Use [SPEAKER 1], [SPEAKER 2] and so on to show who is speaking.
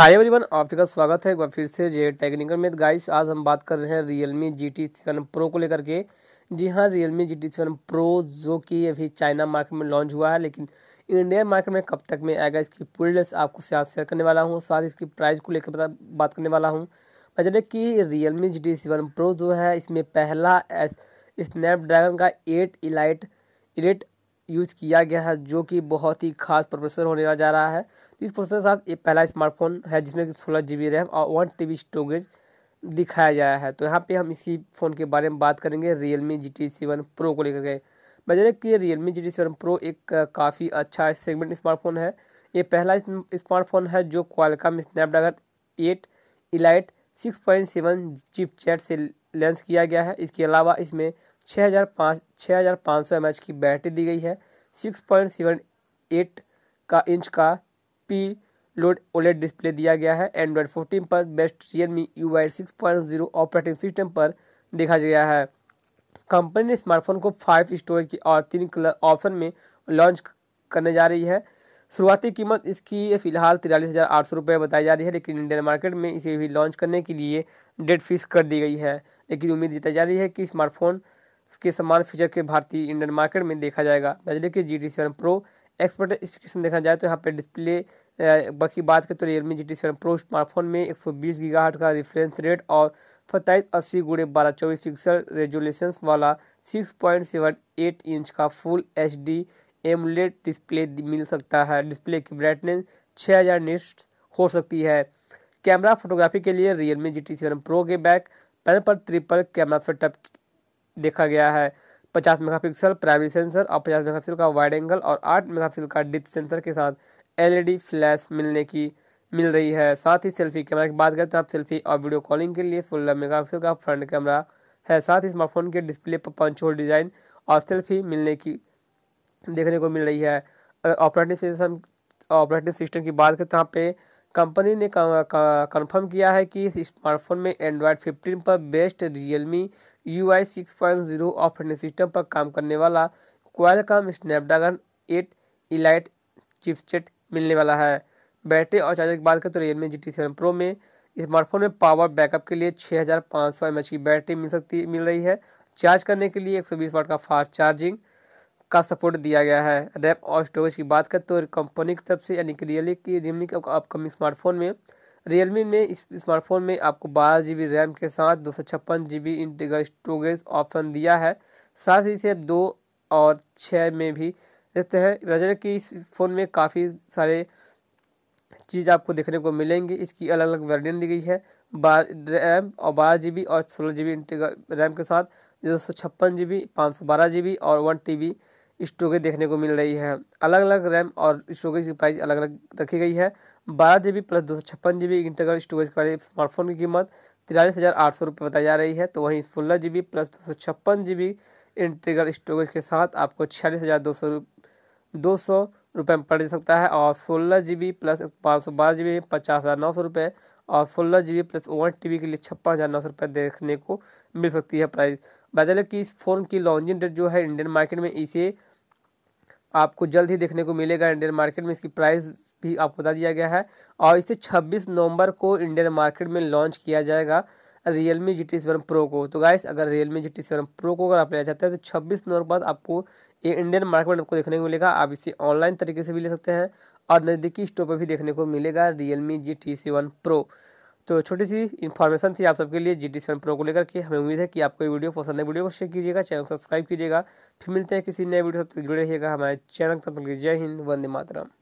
[SPEAKER 1] hi everyone आप स्वागत है एक बार फिर से जे टेक्निकल में गाइस आज हम बात कर रहे हैं Realme G T seven pro को लेकर के जी हाँ Realme G T seven pro जो कि अभी चाइना मार्केट में लॉन्च हुआ है लेकिन इंडिया मार्केट में कब तक में आएगा इसकी पूरी लिस्ट आपको साथ शेयर करने वाला हूँ साथ इसकी प्राइस को लेकर बात करने वाला हूँ बजट कि Realme G T seven pro जो है इसमें पहला स्नैपड्रैगन का एट इलाइट एट यूज़ किया गया है जो कि बहुत ही खास प्रोसेसर होने जा रहा है तो इस प्रोसेसर के साथ ये पहला स्मार्टफोन है जिसमें कि सोलह जी बी रैम और वन टी बी स्टोरेज दिखाया गया है तो यहाँ पे हम इसी फ़ोन के बारे में बात करेंगे Realme G T seven pro को लेकर के बजट कि Realme G T seven pro एक काफ़ी अच्छा सेगमेंट स्मार्टफोन है ये पहला स्मार्टफोन है जो Qualcomm Snapdragon eight elite six point seven chip चैट से लेंस किया गया है इसके अलावा इसमें छः हज़ार पाँच छः हज़ार पाँच सौ एम एच की बैटरी दी गई है सिक्स पॉइंट सेवन एट का इंच का पी लोड ओलेट डिस्प्ले दिया गया है एंड्रॉयड फोर्टीन पर based Realme U I six point zero operating system पर देखा गया है कंपनी ने स्मार्टफोन को फाइव स्टोरेज की और तीन कलर ऑप्शन में लॉन्च करने जा रही है शुरुआती कीमत इसकी फिलहाल तिरालीस हज़ार आठ सौ रुपये बताई जा रही है लेकिन इंडियन मार्केट में इसे भी लॉन्च करने के लिए डेट फिक्स कर दी गई है लेकिन उम्मीद जताई जा रही है कि स्मार्टफोन इसके समान फीचर के भारतीय इंडियन मार्केट में देखा जाएगा नजले के G T seven pro expert specification देखा जाए तो यहाँ पे डिस्प्ले बाकी बात करें तो Realme G T seven pro smartphone में एक सौ बीस गीगाहट का रिफ्रेंस रेट और सत्ताईस अस्सी गुड़े बारह चौबीस पिक्सल रेजोल्यूशन वाला six point seven eight inch का full H D AMOLED display मिल सकता है डिस्प्ले की ब्राइटनेस छः हज़ार निस्ट हो सकती है कैमरा फोटोग्राफी के लिए Realme G T seven pro के बैक पैनल पर ट्रिपल कैमरा सेटअप देखा गया है पचास मेगापिक्सल प्राइमरी सेंसर और पचास मेगापिक्सल का वाइड एंगल और आठ मेगापिक्सल का डिप सेंसर के साथ एलईडी फ्लैश मिलने की मिल रही है साथ ही सेल्फी कैमरा की बात करें तो आप सेल्फी और वीडियो कॉलिंग के लिए सोलह पिक्सल का फ्रंट कैमरा है साथ ही स्मार्टफोन के डिस्प्ले पर पंच होल डिज़ाइन और सेल्फी मिलने की देखने को मिल रही है ऑपरेटिंग सिस्टम ऑपरेटिंग सिस्टम की बात करें तो यहाँ पे कंपनी ने कंफर्म किया है कि इस स्मार्टफोन में एंड्रॉयड 15 पर based Realme U I six point zero operating system पर काम करने वाला Qualcomm Snapdragon eight elite chipset मिलने वाला है बैटरी और चार्जर की बात करें तो Realme G T seven pro में स्मार्टफोन में पावर बैकअप के लिए छः हज़ार पाँच सौ एम एच की बैटरी मिल सकती मिल रही है चार्ज करने के लिए एक सौ बीस वाट का फास्ट चार्जिंग का सपोर्ट दिया गया है रैप और स्टोरेज की बात करें तो कंपनी की तरफ से यानी कि रियलमी की रियलमी के अपकमिंग स्मार्टफोन में रियलमी में इस स्मार्टफोन में आपको बारह जी बी रैम के साथ दो सौ छप्पन G B internal storage option दिया है साथ ही इसे दो और छः में भी देते हैं वजह कि इस फ़ोन में काफ़ी सारे चीज़ आपको देखने को मिलेंगी इसकी अलग अलग वेरियंट दी गई है बार रैम और बारह जी बी और सोलह जी बी रैम के साथ दो सौ छप्पन जी बी पाँच सौ बारह जी बी और वन टी बी स्टोरेज देखने को मिल रही है अलग अलग रैम और स्टोरेज की प्राइस अलग अलग रखी गई है बारह जी बी प्लस दो सौ छप्पन जी बी इंटरनल स्टोरेज वाले स्मार्टफोन की कीमत तिरालीस हज़ार आठ सौ रुपये बताई जा रही है तो वहीं सोलह जी बी प्लस दो सौ छप्पन जी बी इंटीग्रल स्टोरेज के साथ आपको छियालीस हज़ार दो सौ दो सौ रुपये में पड़ सकता है और सोलह जी बी प्लस पाँच सौ बारह जी बी में पचास हज़ार नौ सौ रुपये और सोलह G B plus one T B के लिए छप्पन हज़ार नौ सौ रुपये देखने को मिल सकती है प्राइस बता चले कि इस फ़ोन की लॉन्चिंग डेट जो है इंडियन मार्केट में इसे आपको जल्द ही देखने को मिलेगा इंडियन मार्केट में इसकी प्राइस भी आपको बता दिया गया है और इसे 26 नवंबर को इंडियन मार्केट में लॉन्च किया जाएगा Realme G T seven pro को तो गाइस अगर Realme G T seven pro को अगर आप लेना चाहते हैं तो छब्बीस नवंबर बाद आपको ये इंडियन मार्केट में आपको देखने को मिलेगा आप इसे ऑनलाइन तरीके से भी ले सकते हैं और नज़दीकी स्टोर पर भी देखने को मिलेगा Realme G T seven pro तो छोटी सी इन्फॉर्मेशन थी आप सबके लिए जी टी सेवन प्रो को लेकर के हमें उम्मीद है कि आपको ये वीडियो पसंद है वीडियो को शेयर कीजिएगा चैनल सब्सक्राइब कीजिएगा फिर मिलते हैं किसी नए वीडियो तक जुड़े रहिएगा हमारे चैनल तक जय हिंद वंदे मातरम